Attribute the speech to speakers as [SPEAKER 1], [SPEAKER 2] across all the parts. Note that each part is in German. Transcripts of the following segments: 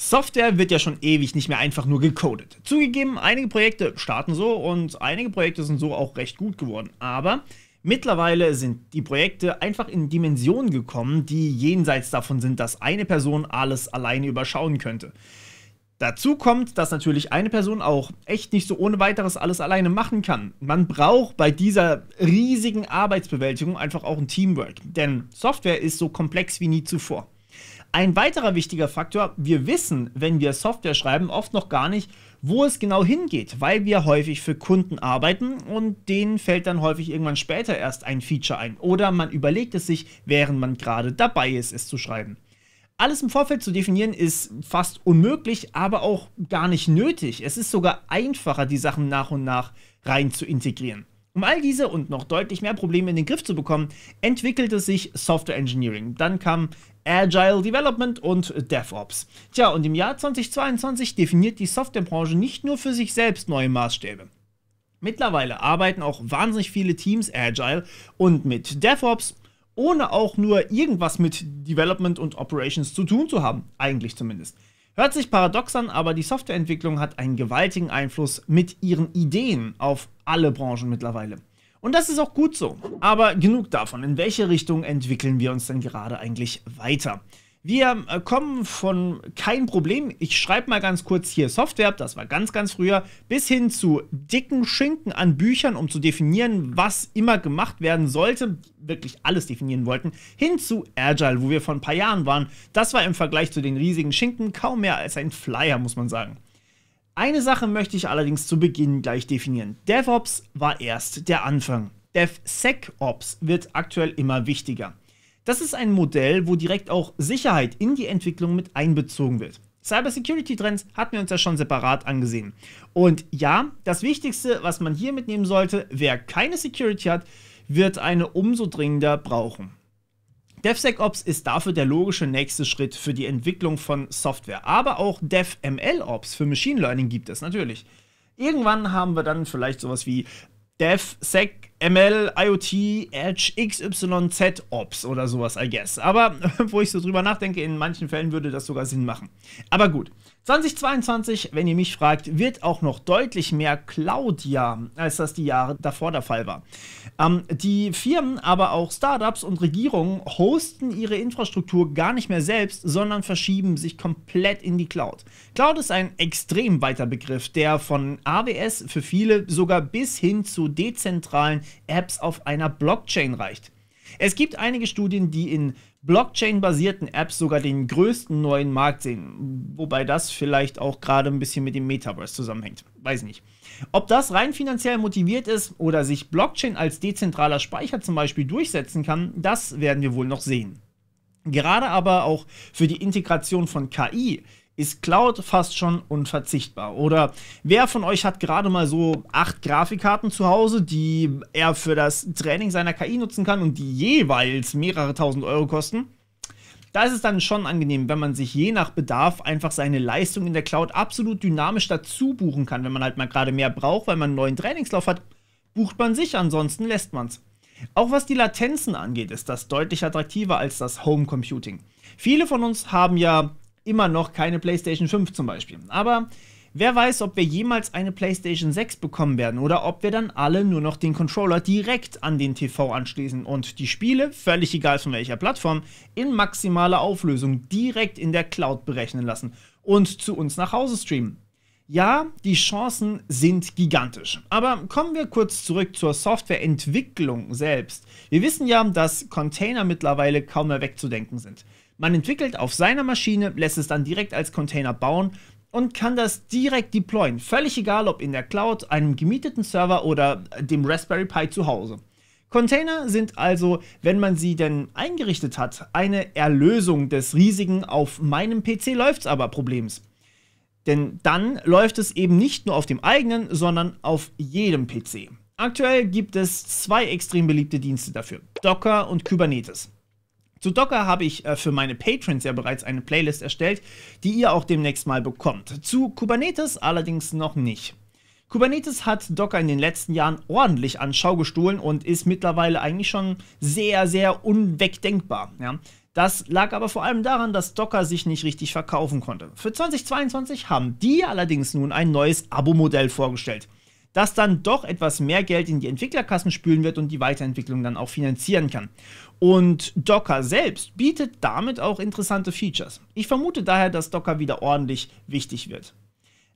[SPEAKER 1] Software wird ja schon ewig nicht mehr einfach nur gecodet. Zugegeben, einige Projekte starten so und einige Projekte sind so auch recht gut geworden. Aber mittlerweile sind die Projekte einfach in Dimensionen gekommen, die jenseits davon sind, dass eine Person alles alleine überschauen könnte. Dazu kommt, dass natürlich eine Person auch echt nicht so ohne weiteres alles alleine machen kann. Man braucht bei dieser riesigen Arbeitsbewältigung einfach auch ein Teamwork, denn Software ist so komplex wie nie zuvor. Ein weiterer wichtiger Faktor, wir wissen, wenn wir Software schreiben, oft noch gar nicht, wo es genau hingeht, weil wir häufig für Kunden arbeiten und denen fällt dann häufig irgendwann später erst ein Feature ein oder man überlegt es sich, während man gerade dabei ist, es zu schreiben. Alles im Vorfeld zu definieren ist fast unmöglich, aber auch gar nicht nötig. Es ist sogar einfacher, die Sachen nach und nach rein zu integrieren. Um all diese und noch deutlich mehr Probleme in den Griff zu bekommen, entwickelte sich Software Engineering. Dann kam Agile Development und DevOps. Tja, und im Jahr 2022 definiert die Softwarebranche nicht nur für sich selbst neue Maßstäbe. Mittlerweile arbeiten auch wahnsinnig viele Teams agile und mit DevOps, ohne auch nur irgendwas mit Development und Operations zu tun zu haben, eigentlich zumindest. Hört sich paradox an, aber die Softwareentwicklung hat einen gewaltigen Einfluss mit ihren Ideen auf alle Branchen mittlerweile. Und das ist auch gut so. Aber genug davon. In welche Richtung entwickeln wir uns denn gerade eigentlich weiter? Wir äh, kommen von kein Problem, ich schreibe mal ganz kurz hier Software, das war ganz, ganz früher, bis hin zu dicken Schinken an Büchern, um zu definieren, was immer gemacht werden sollte, wirklich alles definieren wollten, hin zu Agile, wo wir vor ein paar Jahren waren. Das war im Vergleich zu den riesigen Schinken kaum mehr als ein Flyer, muss man sagen. Eine Sache möchte ich allerdings zu Beginn gleich definieren. DevOps war erst der Anfang. DevSecOps wird aktuell immer wichtiger. Das ist ein Modell, wo direkt auch Sicherheit in die Entwicklung mit einbezogen wird. Cybersecurity-Trends hatten wir uns ja schon separat angesehen. Und ja, das Wichtigste, was man hier mitnehmen sollte, wer keine Security hat, wird eine umso dringender brauchen. DevSecOps ist dafür der logische nächste Schritt für die Entwicklung von Software. Aber auch DevMLOps für Machine Learning gibt es natürlich. Irgendwann haben wir dann vielleicht sowas wie DevSec ML, IoT, Edge, XYZ, Ops oder sowas, I guess. Aber wo ich so drüber nachdenke, in manchen Fällen würde das sogar Sinn machen. Aber gut, 2022, wenn ihr mich fragt, wird auch noch deutlich mehr Cloud-Jahr, als das die Jahre davor der Fall war. Ähm, die Firmen, aber auch Startups und Regierungen hosten ihre Infrastruktur gar nicht mehr selbst, sondern verschieben sich komplett in die Cloud. Cloud ist ein extrem weiter Begriff, der von AWS für viele sogar bis hin zu dezentralen Apps auf einer Blockchain reicht. Es gibt einige Studien, die in Blockchain-basierten Apps sogar den größten neuen Markt sehen, wobei das vielleicht auch gerade ein bisschen mit dem Metaverse zusammenhängt. Weiß nicht. Ob das rein finanziell motiviert ist oder sich Blockchain als dezentraler Speicher zum Beispiel durchsetzen kann, das werden wir wohl noch sehen. Gerade aber auch für die Integration von KI ist Cloud fast schon unverzichtbar. Oder wer von euch hat gerade mal so acht Grafikkarten zu Hause, die er für das Training seiner KI nutzen kann und die jeweils mehrere tausend Euro kosten? Da ist es dann schon angenehm, wenn man sich je nach Bedarf einfach seine Leistung in der Cloud absolut dynamisch dazu buchen kann. Wenn man halt mal gerade mehr braucht, weil man einen neuen Trainingslauf hat, bucht man sich, ansonsten lässt man es. Auch was die Latenzen angeht, ist das deutlich attraktiver als das Home Computing. Viele von uns haben ja immer noch keine PlayStation 5 zum Beispiel. Aber wer weiß, ob wir jemals eine PlayStation 6 bekommen werden oder ob wir dann alle nur noch den Controller direkt an den TV anschließen und die Spiele, völlig egal von welcher Plattform, in maximaler Auflösung direkt in der Cloud berechnen lassen und zu uns nach Hause streamen. Ja, die Chancen sind gigantisch. Aber kommen wir kurz zurück zur Softwareentwicklung selbst. Wir wissen ja, dass Container mittlerweile kaum mehr wegzudenken sind. Man entwickelt auf seiner Maschine, lässt es dann direkt als Container bauen und kann das direkt deployen. Völlig egal, ob in der Cloud, einem gemieteten Server oder dem Raspberry Pi zu Hause. Container sind also, wenn man sie denn eingerichtet hat, eine Erlösung des riesigen auf meinem PC läuft's aber Problems. Denn dann läuft es eben nicht nur auf dem eigenen, sondern auf jedem PC. Aktuell gibt es zwei extrem beliebte Dienste dafür, Docker und Kubernetes. Zu Docker habe ich äh, für meine Patrons ja bereits eine Playlist erstellt, die ihr auch demnächst mal bekommt. Zu Kubernetes allerdings noch nicht. Kubernetes hat Docker in den letzten Jahren ordentlich an Schau gestohlen und ist mittlerweile eigentlich schon sehr, sehr unwegdenkbar. Ja? Das lag aber vor allem daran, dass Docker sich nicht richtig verkaufen konnte. Für 2022 haben die allerdings nun ein neues Abo-Modell vorgestellt, das dann doch etwas mehr Geld in die Entwicklerkassen spülen wird und die Weiterentwicklung dann auch finanzieren kann. Und Docker selbst bietet damit auch interessante Features. Ich vermute daher, dass Docker wieder ordentlich wichtig wird.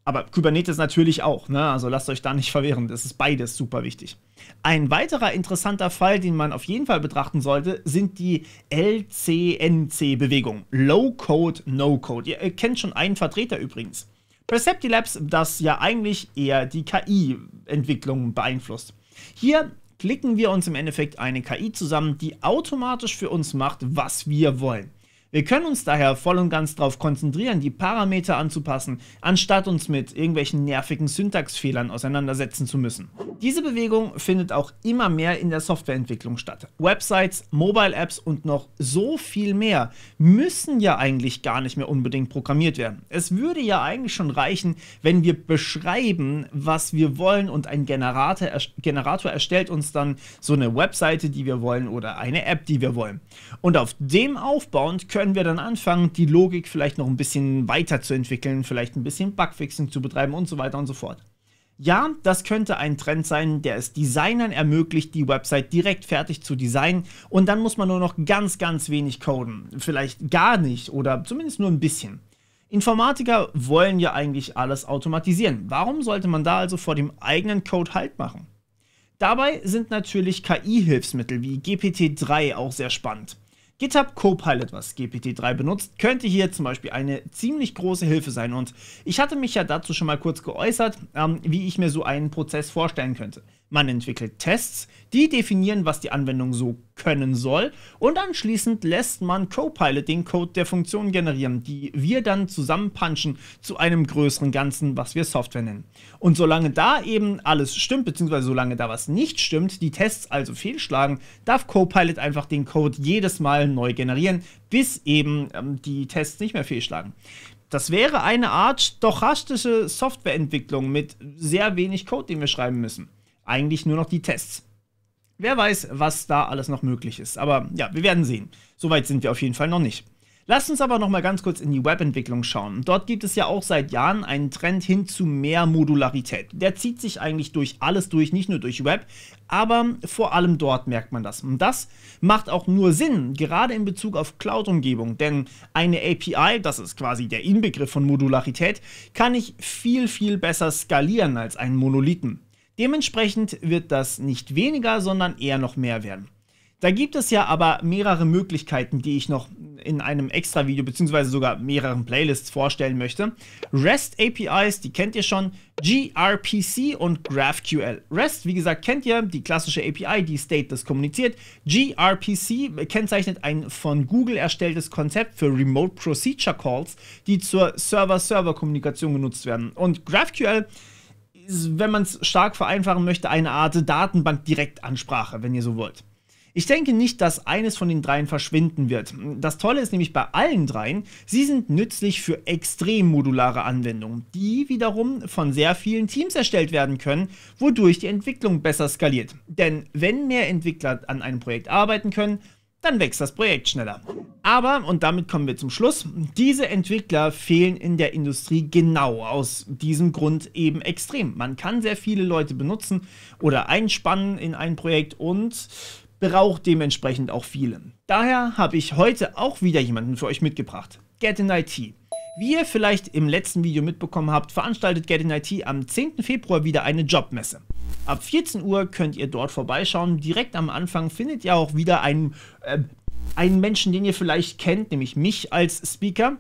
[SPEAKER 1] Aber Kubernetes natürlich auch, ne? also lasst euch da nicht verwehren, das ist beides super wichtig. Ein weiterer interessanter Fall, den man auf jeden Fall betrachten sollte, sind die LCNC-Bewegung. Low Code, No Code. Ihr kennt schon einen Vertreter übrigens. Perceptilabs, das ja eigentlich eher die KI-Entwicklung beeinflusst. Hier klicken wir uns im Endeffekt eine KI zusammen, die automatisch für uns macht, was wir wollen. Wir können uns daher voll und ganz darauf konzentrieren, die Parameter anzupassen, anstatt uns mit irgendwelchen nervigen Syntaxfehlern auseinandersetzen zu müssen. Diese Bewegung findet auch immer mehr in der Softwareentwicklung statt. Websites, Mobile Apps und noch so viel mehr müssen ja eigentlich gar nicht mehr unbedingt programmiert werden. Es würde ja eigentlich schon reichen, wenn wir beschreiben, was wir wollen und ein Generator, Generator erstellt uns dann so eine Webseite, die wir wollen oder eine App, die wir wollen. Und auf dem aufbauend können können wir dann anfangen, die Logik vielleicht noch ein bisschen weiterzuentwickeln, vielleicht ein bisschen Bugfixing zu betreiben und so weiter und so fort. Ja, das könnte ein Trend sein, der es Designern ermöglicht, die Website direkt fertig zu designen und dann muss man nur noch ganz, ganz wenig coden. Vielleicht gar nicht oder zumindest nur ein bisschen. Informatiker wollen ja eigentlich alles automatisieren. Warum sollte man da also vor dem eigenen Code Halt machen? Dabei sind natürlich KI-Hilfsmittel wie GPT-3 auch sehr spannend. GitHub Copilot, was GPT-3 benutzt, könnte hier zum Beispiel eine ziemlich große Hilfe sein. Und ich hatte mich ja dazu schon mal kurz geäußert, ähm, wie ich mir so einen Prozess vorstellen könnte. Man entwickelt Tests, die definieren, was die Anwendung so können soll und anschließend lässt man Copilot den Code der Funktion generieren, die wir dann zusammenpunchen zu einem größeren Ganzen, was wir Software nennen. Und solange da eben alles stimmt, beziehungsweise solange da was nicht stimmt, die Tests also fehlschlagen, darf Copilot einfach den Code jedes Mal neu generieren, bis eben ähm, die Tests nicht mehr fehlschlagen. Das wäre eine Art stochastische Softwareentwicklung mit sehr wenig Code, den wir schreiben müssen eigentlich nur noch die Tests. Wer weiß, was da alles noch möglich ist. Aber ja, wir werden sehen. Soweit sind wir auf jeden Fall noch nicht. Lasst uns aber nochmal ganz kurz in die Webentwicklung schauen. Dort gibt es ja auch seit Jahren einen Trend hin zu mehr Modularität. Der zieht sich eigentlich durch alles durch, nicht nur durch Web, aber vor allem dort merkt man das. Und das macht auch nur Sinn, gerade in Bezug auf Cloud-Umgebung, denn eine API, das ist quasi der Inbegriff von Modularität, kann ich viel, viel besser skalieren als einen Monolithen. Dementsprechend wird das nicht weniger, sondern eher noch mehr werden. Da gibt es ja aber mehrere Möglichkeiten, die ich noch in einem extra Video bzw. sogar mehreren Playlists vorstellen möchte. REST APIs, die kennt ihr schon, gRPC und GraphQL. REST, wie gesagt, kennt ihr, die klassische API, die State, das kommuniziert. gRPC kennzeichnet ein von Google erstelltes Konzept für Remote Procedure Calls, die zur Server-Server-Kommunikation genutzt werden. Und GraphQL wenn man es stark vereinfachen möchte, eine Art Datenbank-Direktansprache, wenn ihr so wollt. Ich denke nicht, dass eines von den dreien verschwinden wird. Das Tolle ist nämlich bei allen dreien, sie sind nützlich für extrem modulare Anwendungen, die wiederum von sehr vielen Teams erstellt werden können, wodurch die Entwicklung besser skaliert. Denn wenn mehr Entwickler an einem Projekt arbeiten können, dann wächst das Projekt schneller. Aber, und damit kommen wir zum Schluss, diese Entwickler fehlen in der Industrie genau aus diesem Grund eben extrem. Man kann sehr viele Leute benutzen oder einspannen in ein Projekt und braucht dementsprechend auch viele. Daher habe ich heute auch wieder jemanden für euch mitgebracht. Get in IT. Wie ihr vielleicht im letzten Video mitbekommen habt, veranstaltet Get in IT am 10. Februar wieder eine Jobmesse. Ab 14 Uhr könnt ihr dort vorbeischauen. Direkt am Anfang findet ihr auch wieder einen, äh, einen Menschen, den ihr vielleicht kennt, nämlich mich als Speaker.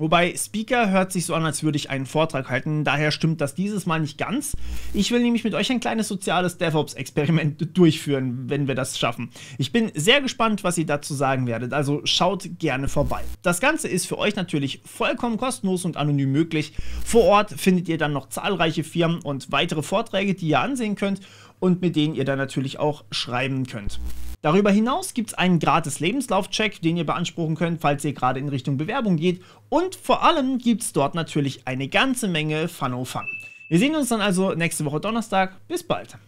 [SPEAKER 1] Wobei Speaker hört sich so an, als würde ich einen Vortrag halten. Daher stimmt das dieses Mal nicht ganz. Ich will nämlich mit euch ein kleines soziales DevOps-Experiment durchführen, wenn wir das schaffen. Ich bin sehr gespannt, was ihr dazu sagen werdet, also schaut gerne vorbei. Das Ganze ist für euch natürlich vollkommen kostenlos und anonym möglich. Vor Ort findet ihr dann noch zahlreiche Firmen und weitere Vorträge, die ihr ansehen könnt und mit denen ihr dann natürlich auch schreiben könnt. Darüber hinaus gibt es einen gratis Lebenslaufcheck, den ihr beanspruchen könnt, falls ihr gerade in Richtung Bewerbung geht. Und vor allem gibt es dort natürlich eine ganze Menge Fun-O-Fun. Wir sehen uns dann also nächste Woche Donnerstag. Bis bald.